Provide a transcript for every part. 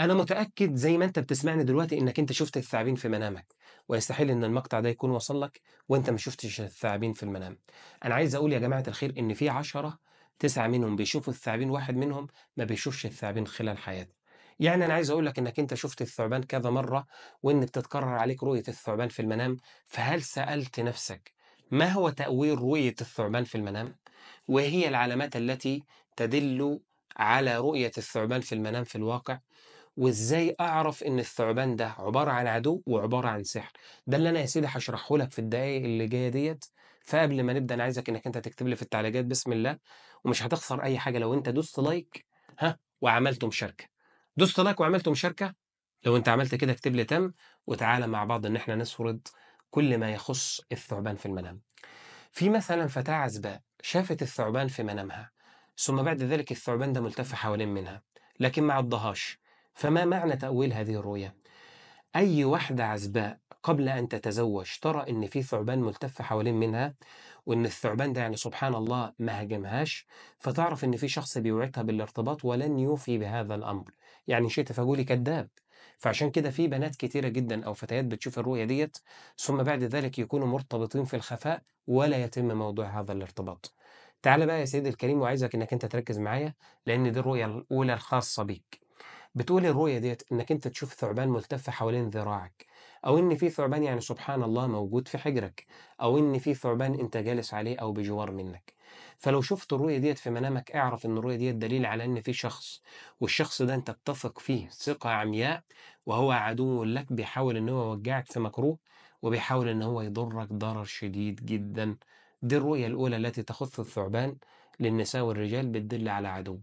انا متاكد زي ما انت بتسمعني دلوقتي انك انت شفت الثعابين في منامك ويستحيل ان المقطع ده يكون وصل لك وانت ما شفتش الثعابين في المنام انا عايز اقول يا جماعه الخير ان في عشرة تسعة منهم بيشوفوا الثعابين واحد منهم ما بيشوفش الثعابين خلال حياته يعني انا عايز اقول لك انك انت شفت الثعبان كذا مره وان بتتكرر عليك رؤيه الثعبان في المنام فهل سالت نفسك ما هو تاويل رؤيه الثعبان في المنام وهي العلامات التي تدل على رؤيه الثعبان في المنام في الواقع وازاي اعرف ان الثعبان ده عباره عن عدو وعباره عن سحر ده اللي انا يا سيدي هشرحه لك في الدقائق اللي جايه ديت فقبل ما نبدا انا عايزك انك انت تكتب لي في التعليقات بسم الله ومش هتخسر اي حاجه لو انت دوست لايك ها وعملت مشاركه دوست لايك وعملت مشاركه لو انت عملت كده اكتب لي تم وتعالى مع بعض ان احنا نسرد كل ما يخص الثعبان في المنام في مثلا فتاة عزباء شافت الثعبان في منامها ثم بعد ذلك الثعبان ده ملتف حوالين منها لكن ما عضهاش فما معنى تأويل هذه الرؤية؟ أي واحدة عزباء قبل أن تتزوج ترى إن في ثعبان ملتف حوالين منها وإن الثعبان ده يعني سبحان الله ما هاجمهاش فتعرف إن في شخص بيوعدها بالارتباط ولن يوفي بهذا الأمر يعني شئت فقولي كذاب فعشان كده في بنات كتيرة جدا أو فتيات بتشوف الرؤية ديت ثم بعد ذلك يكونوا مرتبطين في الخفاء ولا يتم موضوع هذا الارتباط تعال بقى يا سيدي الكريم وعايزك إنك أنت تركز معايا لأن دي الرؤية الأولى الخاصة بيك بتقول الرؤية ديت انك انت تشوف ثعبان ملتف حوالين ذراعك او ان في ثعبان يعني سبحان الله موجود في حجرك او ان في ثعبان انت جالس عليه او بجوار منك فلو شفت الرؤية ديت في منامك اعرف ان الرؤية ديت دليل على ان في شخص والشخص ده انت بتثق فيه ثقة عمياء وهو عدو لك بيحاول ان هو يوجعك في مكروه وبيحاول ان هو يضرك ضرر شديد جدا دي الرؤية الاولى التي تخص الثعبان للنساء والرجال بتدل على عدو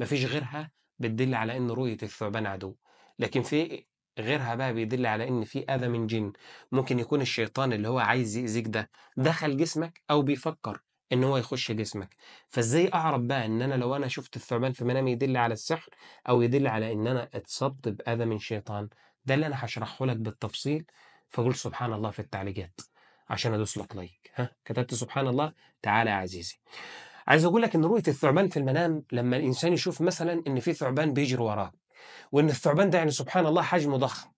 مفيش غيرها بتدل على ان رؤيه الثعبان عدو لكن في غيرها بقى بيدل على ان في اذى من جن ممكن يكون الشيطان اللي هو عايز يأذيك ده دخل جسمك او بيفكر ان هو يخش جسمك فازاي اعرف بقى ان انا لو انا شفت الثعبان في منامي يدل على السحر او يدل على ان انا اتصبت باذى من شيطان ده اللي انا هشرحه لك بالتفصيل فقول سبحان الله في التعليقات عشان ادوس لك لايك ها كتبت سبحان الله تعالى يا عزيزي عايز اقول لك ان رؤيه الثعبان في المنام لما الانسان يشوف مثلا ان في ثعبان بيجري وراه وان الثعبان ده يعني سبحان الله حجمه ضخم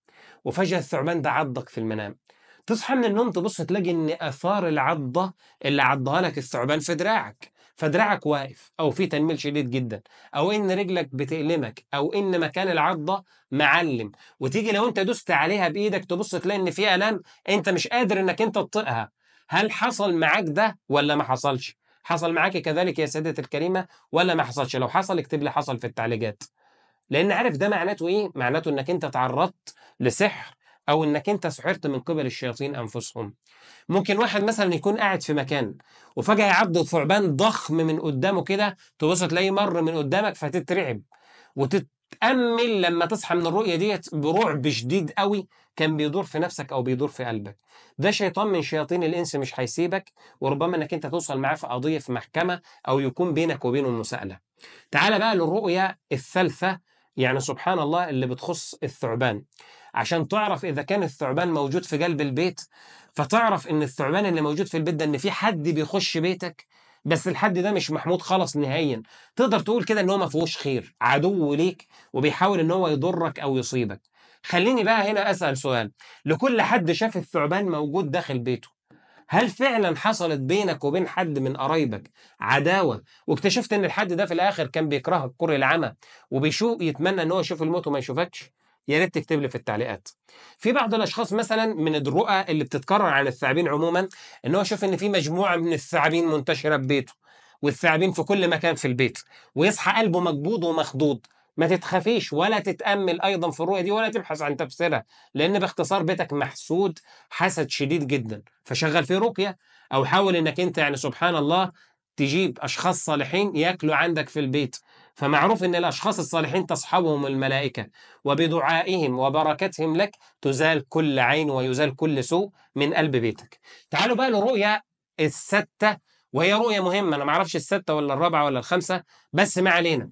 وفجاه الثعبان ده عضك في المنام تصحى من النوم تبص تلاقي ان اثار العضه اللي عضها لك الثعبان في دراعك فدراعك واقف او في تنميل شديد جدا او ان رجلك بتألمك او ان مكان العضه معلم وتيجي لو انت دست عليها بايدك تبص تلاقي ان في الام انت مش قادر انك انت تطقها هل حصل معاك ده ولا ما حصلش حصل معاك كذلك يا سيدتي الكريمه ولا ما حصلش لو حصل اكتب لي حصل في التعليقات لان عارف ده معناته ايه معناته انك انت تعرضت لسحر او انك انت سحرت من قبل الشياطين انفسهم ممكن واحد مثلا يكون قاعد في مكان وفجاه يعض ثعبان ضخم من قدامه كده تبص تلاقيه مر من قدامك فتترعب وتت تأمل لما تصحى من الرؤية ديت برعب شديد قوي كان بيدور في نفسك أو بيدور في قلبك ده شيطان من شياطين الإنس مش هيسيبك وربما أنك أنت توصل معاه في قضية في محكمة أو يكون بينك وبينه مساءلة تعال بقى للرؤية الثالثة يعني سبحان الله اللي بتخص الثعبان عشان تعرف إذا كان الثعبان موجود في قلب البيت فتعرف إن الثعبان اللي موجود في البيت ده إن في حد بيخش بيتك بس الحد ده مش محمود خالص نهائيا تقدر تقول كده ان هو ما فيهوش خير عدو ليك وبيحاول ان هو يضرك او يصيبك خليني بقى هنا اسال سؤال لكل حد شاف الثعبان موجود داخل بيته هل فعلا حصلت بينك وبين حد من قرايبك عداوه واكتشفت ان الحد ده في الاخر كان بيكرهك كره العمى وبيشوق يتمنى ان هو يشوف الموت وما يشوفكش يا ريت تكتب لي في التعليقات في بعض الاشخاص مثلا من الرؤى اللي بتتكرر عن الثعابين عموما ان هو يشوف ان في مجموعه من الثعابين منتشره في بيته والثعابين في كل مكان في البيت ويصحى قلبه مكبوض ومخضوض ما تتخافيش ولا تتامل ايضا في الرؤيه دي ولا تبحث عن تفسيرها لان باختصار بيتك محسود حسد شديد جدا فشغل فيه رقيه او حاول انك انت يعني سبحان الله تجيب اشخاص صالحين ياكلوا عندك في البيت فمعروف ان الاشخاص الصالحين تصحبهم الملائكه وبدعائهم وبركتهم لك تزال كل عين ويزال كل سوء من قلب بيتك. تعالوا بقى للرؤيه السته وهي رؤيه مهمه انا ما اعرفش السته ولا الرابعه ولا الخامسه بس ما علينا.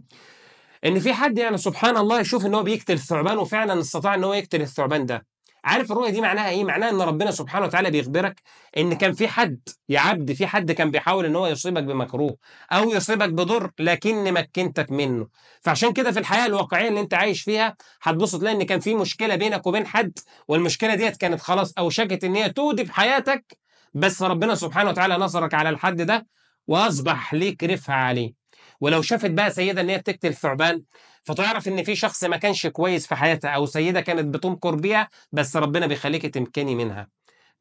ان في حد يعني سبحان الله يشوف ان هو بيقتل الثعبان وفعلا استطاع ان هو يقتل الثعبان ده عارف الرؤيه دي معناها ايه معناها ان ربنا سبحانه وتعالى بيخبرك ان كان في حد يا عبد في حد كان بيحاول ان هو يصيبك بمكروه او يصيبك بضر لكن مكنتك منه فعشان كده في الحياه الواقعيه اللي انت عايش فيها هتبص تلاقي ان كان في مشكله بينك وبين حد والمشكله ديت كانت خلاص اوشكت ان هي تودي بحياتك بس ربنا سبحانه وتعالى نصرك على الحد ده واصبح ليك رفعه عليه ولو شافت بقى سيده ان هي بتقتل ثعبان فتعرف ان في شخص ما كانش كويس في حياتها او سيده كانت بتمكر بيها بس ربنا بيخليك تمكني منها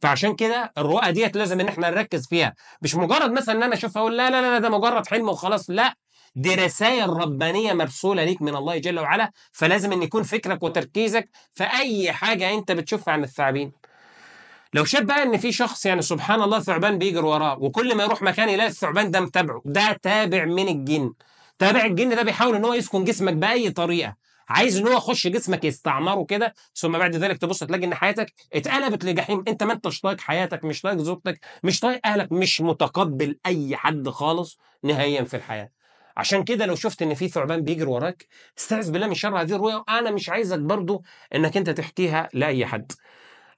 فعشان كده الرؤى ديت لازم ان احنا نركز فيها مش مجرد مثلا ان انا اشوفها اقول لا لا لا ده مجرد حلم وخلاص لا دي رسائل ربانيه مرسوله ليك من الله جل وعلا فلازم ان يكون فكرك وتركيزك في اي حاجه انت بتشوفها عن الثعابين لو شاف بقى ان في شخص يعني سبحان الله ثعبان بيجري وراه وكل ما يروح مكان يلاقي الثعبان ده متابعه ده تابع من الجن تابع الجن ده بيحاول ان هو يسكن جسمك باي طريقه عايز ان هو يخش جسمك يستعمره كده ثم بعد ذلك تبص تلاقي ان حياتك اتقلبت لجحيم انت ما انتش طايق حياتك مش طايق زوجتك مش طايق اهلك مش متقبل اي حد خالص نهائيا في الحياه عشان كده لو شفت ان في ثعبان بيجري وراك استعذ بالله من شر هذه الرؤيه وانا مش عايزك برضو انك انت تحكيها لاي حد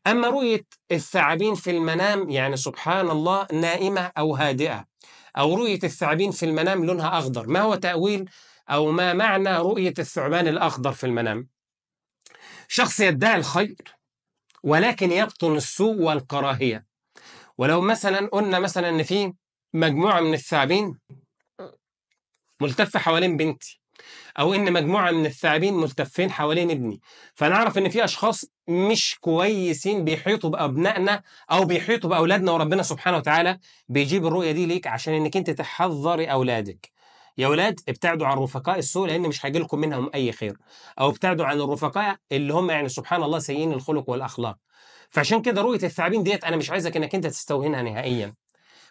أما رؤية الثعابين في المنام يعني سبحان الله نائمة أو هادئة أو رؤية الثعابين في المنام لونها أخضر ما هو تأويل أو ما معنى رؤية الثعبان الأخضر في المنام شخص يدعي الخير ولكن يبطن السوء والكراهية ولو مثلا قلنا مثلا إن في مجموعة من الثعابين ملتفة حوالين بنتي او ان مجموعه من الثعابين ملتفين حوالين ابني فنعرف ان في اشخاص مش كويسين بيحيطوا بابنائنا او بيحيطوا باولادنا وربنا سبحانه وتعالى بيجيب الرؤيه دي ليك عشان انك انت تحذري اولادك يا ولاد ابتعدوا عن رفقاء السوء لان مش هيجي لكم منهم اي خير او ابتعدوا عن الرفقاء اللي هم يعني سبحان الله سيئين الخلق والاخلاق فعشان كده رؤيه الثعابين ديت انا مش عايزك انك انت تستوهنها نهائيا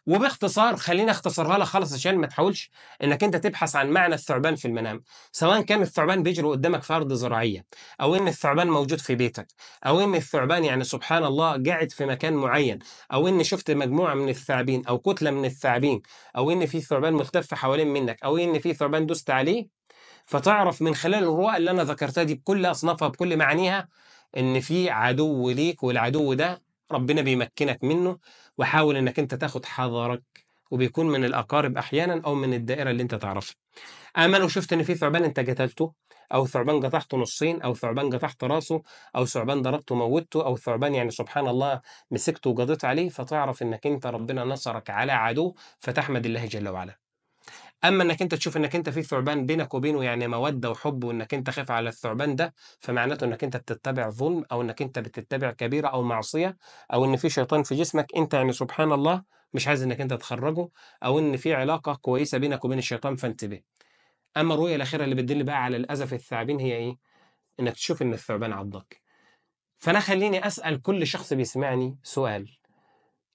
وباختصار خليني اختصرها لك خالص عشان ما تحاولش انك انت تبحث عن معنى الثعبان في المنام سواء كان الثعبان بيجري قدامك في ارض زراعيه او ان الثعبان موجود في بيتك او ان الثعبان يعني سبحان الله قاعد في مكان معين او ان شفت مجموعه من الثعابين او كتله من الثعابين او ان في ثعبان ملتف حوالين منك او ان في ثعبان دوست عليه فتعرف من خلال الرؤى اللي انا ذكرتها دي بكل اصنافها بكل معانيها ان في عدو ليك والعدو ده ربنا بيمكنك منه وحاول انك انت تاخد حذرك وبيكون من الاقارب احيانا او من الدائره اللي انت تعرفها اما لو شفت ان في ثعبان انت قتلته او ثعبان قطعته نصين او ثعبان قطعت راسه او ثعبان ضربته موته او ثعبان يعني سبحان الله مسكته وقضيت عليه فتعرف انك انت ربنا نصرك على عدو فتحمد الله جل وعلا اما انك انت تشوف انك انت في ثعبان بينك وبينه يعني موده وحب وانك انت خايف على الثعبان ده فمعناته انك انت بتتبع ظلم او انك انت بتتبع كبيره او معصيه او ان في شيطان في جسمك انت يعني سبحان الله مش عايز انك انت تخرجه او ان في علاقه كويسه بينك وبين الشيطان فانتبه اما الرؤيه الاخيره اللي بتدل بقى على الاذى في الثعابين هي ايه انك تشوف ان الثعبان عضك فانا خليني اسال كل شخص بيسمعني سؤال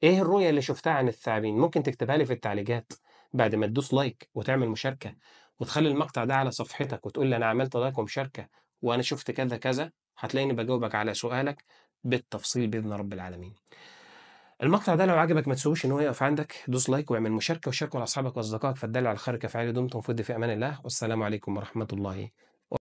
ايه الرؤيه اللي شفتها عن الثعابين ممكن تكتبها لي في التعليقات بعد ما تدوس لايك وتعمل مشاركه وتخلي المقطع ده على صفحتك وتقول لي انا عملت لايك ومشاركه وانا شفت كذا كذا هتلاقيني بجاوبك على سؤالك بالتفصيل باذن رب العالمين. المقطع ده لو عجبك ما تنسوش ان هو يقف عندك دوس لايك واعمل مشاركه وشاركه لاصحابك واصدقائك فالدل على الخير كفاعله دمتم في امان الله والسلام عليكم ورحمه الله